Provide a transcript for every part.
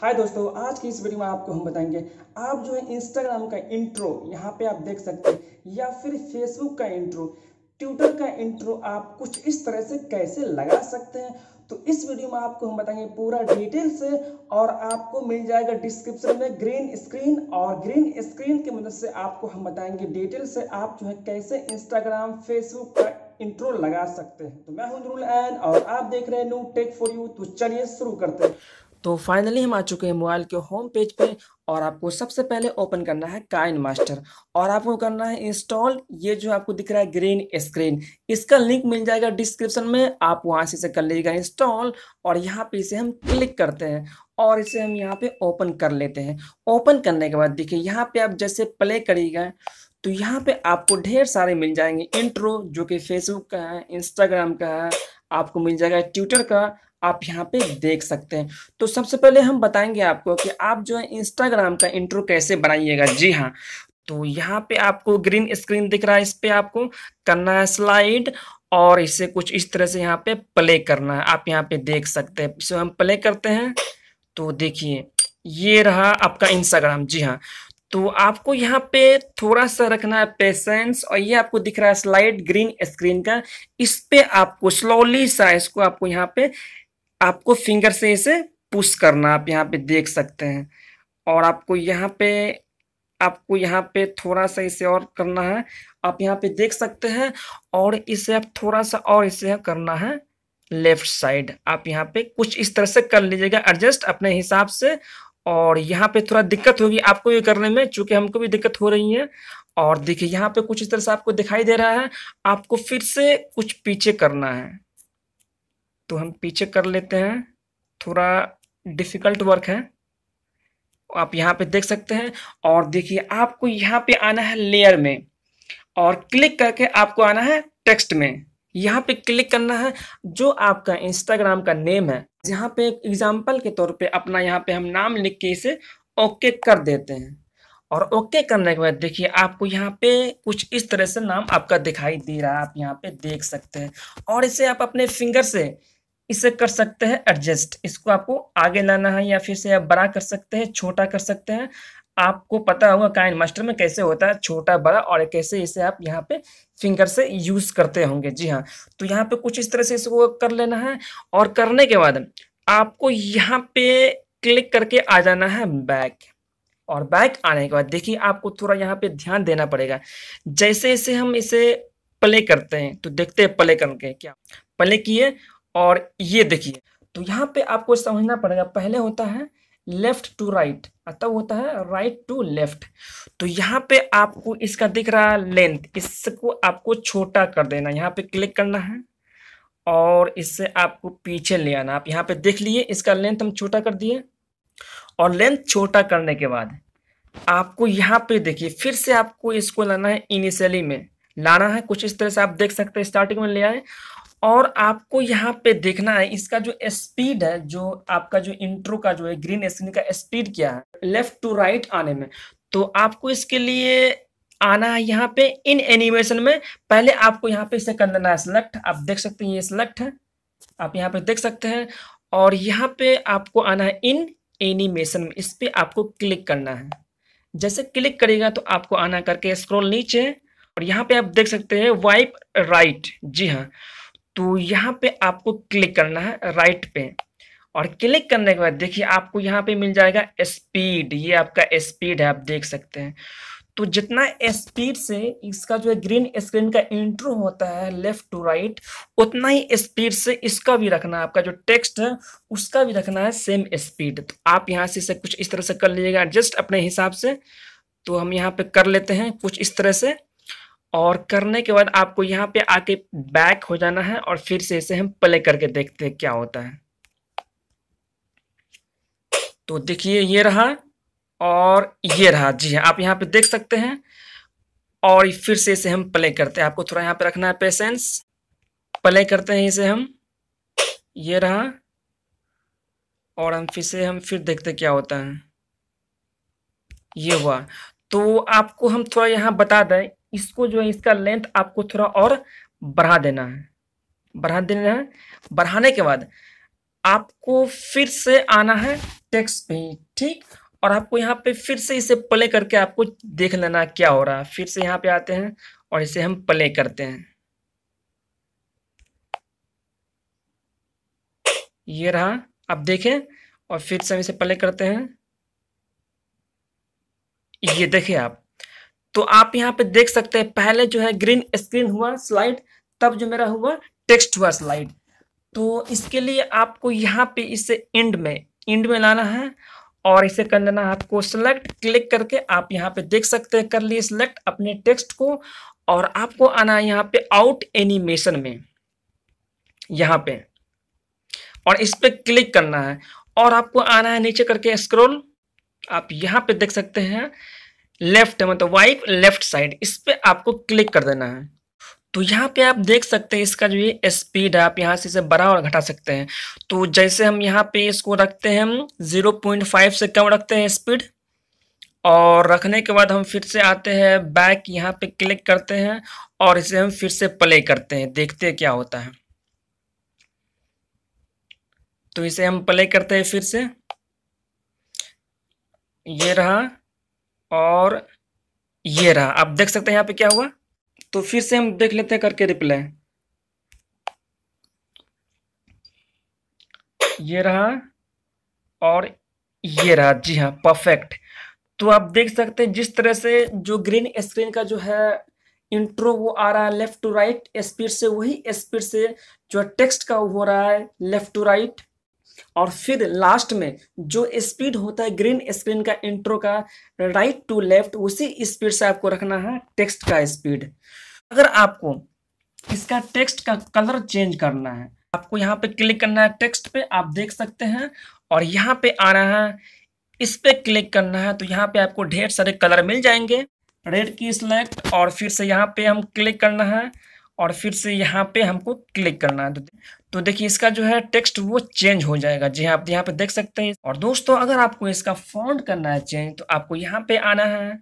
हाय दोस्तों आज की इस वीडियो में आपको हम बताएंगे आप जो है इंस्टाग्राम का इंट्रो यहाँ पे आप देख सकते हैं या फिर फेसबुक का इंट्रो ट्विटर का इंट्रो आप कुछ इस तरह से कैसे लगा सकते हैं तो इस वीडियो में आपको हम बताएंगे पूरा डिटेल से और आपको मिल जाएगा डिस्क्रिप्शन में ग्रीन स्क्रीन और ग्रीन स्क्रीन की मदद से आपको हम बताएंगे डिटेल से आप जो है कैसे इंस्टाग्राम फेसबुक का इंट्रो लगा सकते हैं तो मैं हूं और आप देख रहे हैं न्यू टेक फॉर यू तो चलिए शुरू करते हैं तो फाइनली हम आ चुके हैं मोबाइल के होम पेज पे और आपको सबसे पहले ओपन करना है काइन मास्टर और आपको करना है इंस्टॉल ये जो आपको दिख रहा है ग्रीन स्क्रीन इसका लिंक मिल जाएगा डिस्क्रिप्शन में आप वहाँ से इसे कर लीजिएगा इंस्टॉल और यहाँ पे इसे हम क्लिक करते हैं और इसे हम यहाँ पे ओपन कर लेते हैं ओपन करने के बाद देखिए यहाँ पे आप जैसे प्ले करिएगा तो यहाँ पे आपको ढेर सारे मिल जाएंगे इंट्रो जो कि फेसबुक का है इंस्टाग्राम का है आपको मिल जाएगा ट्विटर का आप यहाँ पे देख सकते हैं तो सबसे पहले हम बताएंगे आपको कि आप जो है इंस्टाग्राम का इंट्रो कैसे बनाइएगा जी हाँ तो यहाँ पे आपको ग्रीन स्क्रीन दिख रहा है इस पर आपको करना है स्लाइड और इसे कुछ इस तरह से यहाँ पे प्ले करना है आप यहाँ पे देख सकते हैं इसे हम प्ले करते हैं तो देखिए ये रहा आपका इंस्टाग्राम जी हाँ तो आपको यहाँ पे थोड़ा सा रखना है पेशेंस और ये आपको दिख रहा है स्लाइड ग्रीन स्क्रीन का इस पर आपको स्लोली साइज को आपको यहाँ पे आपको फिंगर से इसे पुश करना आप यहाँ पे देख सकते हैं और आपको यहाँ पे आपको यहाँ पे थोड़ा सा इसे और करना है आप यहाँ पे देख सकते हैं और इसे आप थोड़ा सा और इसे करना है लेफ्ट साइड आप यहाँ पे कुछ इस तरह से कर लीजिएगा एडजस्ट अपने हिसाब से और यहाँ पे थोड़ा दिक्कत होगी आपको ये करने में चूंकि हमको भी दिक्कत हो रही है और देखिए यहाँ पे कुछ इस तरह से आपको दिखाई दे रहा है आपको फिर से कुछ पीछे करना है तो हम पीछे कर लेते हैं थोड़ा डिफ़िकल्ट वर्क है आप यहाँ पे देख सकते हैं और देखिए आपको यहाँ पे आना है लेयर में और क्लिक करके आपको आना है टेक्स्ट में यहाँ पे क्लिक करना है जो आपका इंस्टाग्राम का नेम है यहाँ पे एक एग्जाम्पल के तौर पे अपना यहाँ पे हम नाम लिख के इसे ओके कर देते हैं और ओके करने के बाद देखिए आपको यहाँ पे कुछ इस तरह से नाम आपका दिखाई दे रहा है आप यहाँ पे देख सकते हैं और इसे आप अपने फिंगर से इसे कर सकते हैं एडजस्ट इसको आपको आगे लाना है या फिर से आप बड़ा कर सकते हैं छोटा कर सकते हैं आपको पता होगा काइन मास्टर में कैसे होता है छोटा बड़ा और कैसे इसे आप यहाँ पे फिंगर से यूज करते होंगे जी हाँ तो यहाँ पे कुछ इस तरह से इसको कर लेना है और करने के बाद आपको यहाँ पे क्लिक करके आ जाना है बैक और बैक आने के बाद देखिए आपको थोड़ा यहाँ पे ध्यान देना पड़ेगा जैसे जैसे हम इसे प्ले करते हैं तो देखते हैं प्ले करके क्या प्ले किए और ये देखिए तो यहाँ पे आपको समझना पड़ेगा पहले होता है लेफ्ट टू राइट तब होता है राइट टू लेफ्ट तो यहाँ पे आपको इसका दिख रहा है लेंथ इसको आपको छोटा कर देना यहाँ पे क्लिक करना है और इससे आपको पीछे ले आना आप यहाँ पे देख लिए इसका लेंथ हम छोटा कर दिए और लेंथ छोटा करने के बाद आपको यहाँ पे देखिए फिर से आपको इसको लाना है इनिशियली में लाना है कुछ इस तरह से आप देख सकते हैं स्टार्टिंग में ले आए और आपको यहाँ पे देखना है इसका जो स्पीड है जो आपका जो इंट्रो का जो है ग्रीन स्क्रीन का स्पीड क्या है लेफ्ट टू राइट आने में तो आपको इसके लिए आना है यहाँ पे इन एनिमेशन में पहले आपको यहाँ पे इसे कर देना है सिलेक्ट आप देख सकते हैं ये सिलेक्ट है आप यहाँ पे देख सकते हैं और यहाँ पे आपको आना है इन एनिमेशन में इस पर आपको क्लिक करना है जैसे क्लिक करेगा तो आपको आना करके स्क्रॉल नीचे और यहाँ पे आप देख सकते हैं वाइप राइट जी हाँ तो यहाँ पे आपको क्लिक करना है राइट पे और क्लिक करने के बाद देखिए आपको यहाँ पे मिल जाएगा स्पीड ये आपका स्पीड है आप देख सकते हैं तो जितना स्पीड से इसका जो है ग्रीन स्क्रीन का इंट्रो होता है लेफ्ट टू राइट उतना ही स्पीड से इसका भी रखना है आपका जो टेक्स्ट है उसका भी रखना है सेम स्पीड तो आप यहाँ से इसे कुछ इस तरह से कर लीजिएगा एडजस्ट अपने हिसाब से तो हम यहाँ पे कर लेते हैं कुछ इस तरह से और करने के बाद आपको यहाँ पे आके बैक हो जाना है और फिर से इसे हम प्ले करके देखते हैं क्या होता है तो देखिए ये रहा और ये रहा जी हाँ आप यहाँ पे देख सकते हैं और फिर से इसे हम प्ले करते हैं आपको थोड़ा यहाँ पे रखना है पेशेंस प्ले करते हैं इसे हम ये रहा और हम फिर से हम फिर देखते क्या होता है ये हुआ तो आपको हम थोड़ा यहाँ बता दें इसको जो है इसका लेंथ आपको थोड़ा और बढ़ा देना है बढ़ा देना है बढ़ाने के बाद आपको फिर से आना है टेक्स्ट पे ठीक और आपको यहाँ पे फिर से इसे प्ले करके आपको देख लेना क्या हो रहा है फिर से यहाँ पे आते हैं और इसे हम प्ले करते हैं ये रहा आप देखें और फिर से हम इसे प्ले करते हैं ये देखें आप तो आप यहाँ पे देख सकते हैं पहले जो है ग्रीन स्क्रीन हुआ स्लाइड तब जो मेरा हुआ टेक्स्ट हुआ स्लाइड तो इसके लिए आपको यहाँ पे इसे एंड में एंड में लाना है और इसे कर लेना है आपको सेलेक्ट क्लिक करके आप यहाँ पे देख सकते हैं कर लिए सिलेक्ट अपने टेक्स्ट को और आपको आना है यहाँ पे आउट एनिमेशन में यहाँ पे और इस पर क्लिक करना है और आपको आना है नीचे करके स्क्रोल आप यहाँ पे देख सकते हैं लेफ्ट मतलब वाइप लेफ्ट साइड इस पर आपको क्लिक कर देना है तो यहाँ पे आप देख सकते हैं इसका जो ये स्पीड है आप यहाँ से इसे बढ़ा और घटा सकते हैं तो जैसे हम यहाँ पे इसको रखते हैं हम जीरो पॉइंट फाइव से कम रखते हैं स्पीड और रखने के बाद हम फिर से आते हैं बैक यहाँ पे क्लिक करते हैं और इसे हम फिर से प्ले करते हैं देखते हैं क्या होता है तो इसे हम प्ले करते हैं फिर से ये रहा और ये रहा आप देख सकते हैं यहाँ पे क्या हुआ तो फिर से हम देख लेते हैं करके रिप्लाई ये रहा और ये रहा जी हाँ परफेक्ट तो आप देख सकते हैं जिस तरह से जो ग्रीन स्क्रीन का जो है इंट्रो वो आ रहा है लेफ्ट टू राइट स्पीड से वही स्पीड से जो टेक्स्ट का हो रहा है लेफ्ट टू राइट और फिर लास्ट में जो स्पीड होता है ग्रीन स्क्रीन का इंट्रो का राइट टू लेफ्ट उसी स्पीड से आपको रखना है टेक्स्ट का स्पीड अगर आपको इसका टेक्स्ट का कलर चेंज करना है आपको यहाँ पे क्लिक करना है टेक्स्ट पे आप देख सकते हैं और यहाँ पे आना है इस पे क्लिक करना है तो यहाँ पे आपको ढेर सारे कलर मिल जाएंगे रेड की सिलेक्ट और फिर से यहाँ पे हम क्लिक करना है और फिर से यहाँ पे हमको क्लिक करना है तो देखिए इसका जो है टेक्स्ट वो चेंज हो जाएगा जी हाँ, आप यहाँ पे देख सकते हैं और दोस्तों अगर आपको इसका फॉन्ट करना है चेंज तो आपको यहाँ पे आना है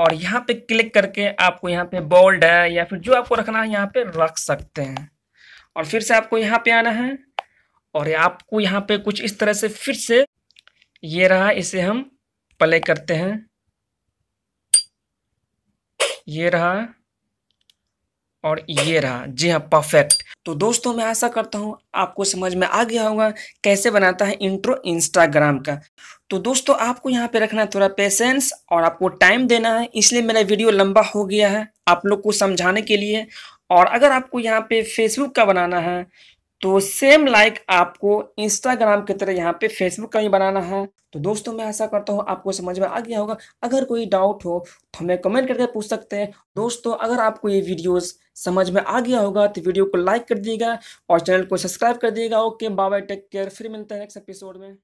और यहाँ पे क्लिक करके आपको यहाँ पे बोल्ड है या फिर जो आपको रखना है यहाँ पे रख सकते हैं और फिर से आपको यहाँ पे आना है और आपको यहाँ पे कुछ इस तरह से फिर से ये रहा इसे हम प्ले करते हैं ये रहा और ये रहा जी हाँ परफेक्ट तो दोस्तों मैं आशा करता हूँ आपको समझ में आ गया होगा कैसे बनाता है इंट्रो इंस्टाग्राम का तो दोस्तों आपको यहाँ पे रखना है थोड़ा पेशेंस और आपको टाइम देना है इसलिए मेरा वीडियो लंबा हो गया है आप लोग को समझाने के लिए और अगर आपको यहाँ पे फेसबुक का बनाना है तो सेम लाइक आपको इंस्टाग्राम की तरह यहाँ पे फेसबुक का भी बनाना है तो दोस्तों मैं ऐसा करता हूँ आपको समझ में आ गया होगा अगर कोई डाउट हो तो हमें कमेंट करके पूछ सकते हैं दोस्तों अगर आपको ये वीडियोस समझ में आ गया होगा तो वीडियो को लाइक कर दिएगा और चैनल को सब्सक्राइब कर दिएगा ओके बाय टेक केयर फिर मिलते हैं नेक्स्ट एपिसोड में